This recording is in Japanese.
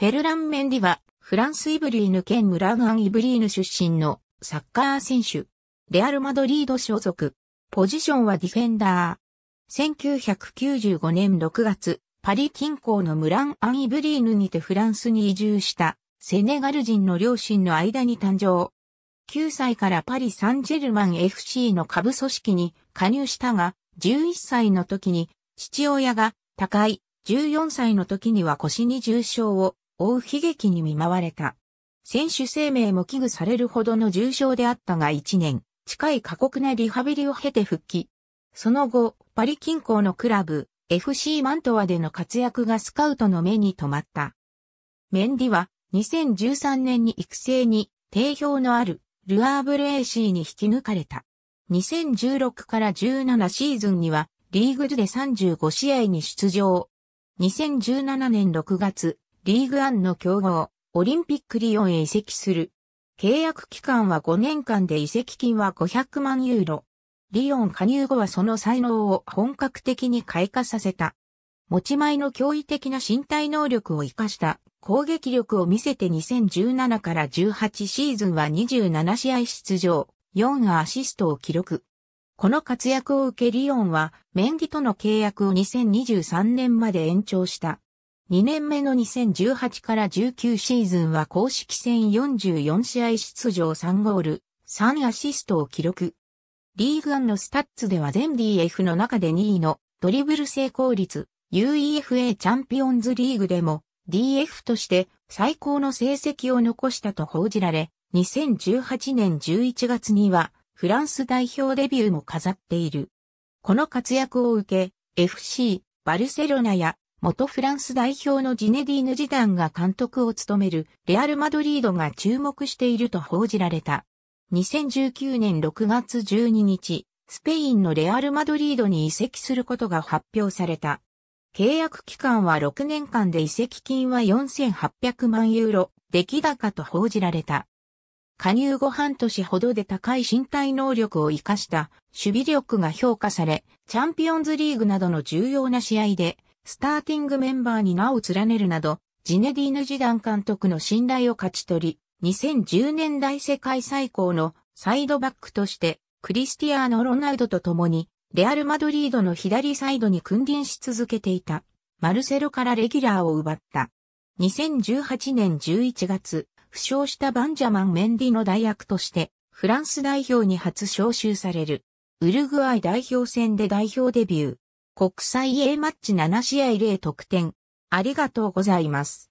フェルラン・メンディは、フランス・イブリーヌ県ムガン・イブリーヌ出身のサッカー選手。レアル・マドリード所属。ポジションはディフェンダー。1995年6月、パリ近郊のムラン・アン・イブリーヌにてフランスに移住したセネガル人の両親の間に誕生。9歳からパリ・サンジェルマン FC の下部組織に加入したが、11歳の時に父親が高い、14歳の時には腰に重傷を追う悲劇に見舞われた。選手生命も危惧されるほどの重傷であったが1年、近い過酷なリハビリを経て復帰。その後、パリ近郊のクラブ、FC マントワでの活躍がスカウトの目に留まった。メンディは、2013年に育成に定評のあるルアーブレーシーに引き抜かれた。2016から17シーズンにはリーグで35試合に出場。2017年6月、リーグアンの強豪、オリンピックリオンへ移籍する。契約期間は5年間で移籍金は500万ユーロ。リヨン加入後はその才能を本格的に開花させた。持ち前の驚異的な身体能力を活かした攻撃力を見せて2017から18シーズンは27試合出場、4アシストを記録。この活躍を受けリヨンはメンディとの契約を2023年まで延長した。2年目の2018から19シーズンは公式戦44試合出場3ゴール、3アシストを記録。リーグアンのスタッツでは全 DF の中で2位のドリブル成功率、UEFA チャンピオンズリーグでも DF として最高の成績を残したと報じられ、2018年11月にはフランス代表デビューも飾っている。この活躍を受け、FC バルセロナや元フランス代表のジネディーヌ・ジダンが監督を務めるレアル・マドリードが注目していると報じられた。2019年6月12日、スペインのレアル・マドリードに移籍することが発表された。契約期間は6年間で移籍金は4800万ユーロ、出来高と報じられた。加入後半年ほどで高い身体能力を活かした守備力が評価され、チャンピオンズリーグなどの重要な試合でスターティングメンバーに名を連ねるなど、ジネディーヌ・ジダン監督の信頼を勝ち取り、2010年代世界最高のサイドバックとして、クリスティアーノ・ロナウドと共に、レアル・マドリードの左サイドに君臨し続けていた、マルセロからレギュラーを奪った。2018年11月、負傷したバンジャマン・メンディの代役として、フランス代表に初招集される。ウルグアイ代表戦で代表デビュー。国際 A マッチ7試合0得点。ありがとうございます。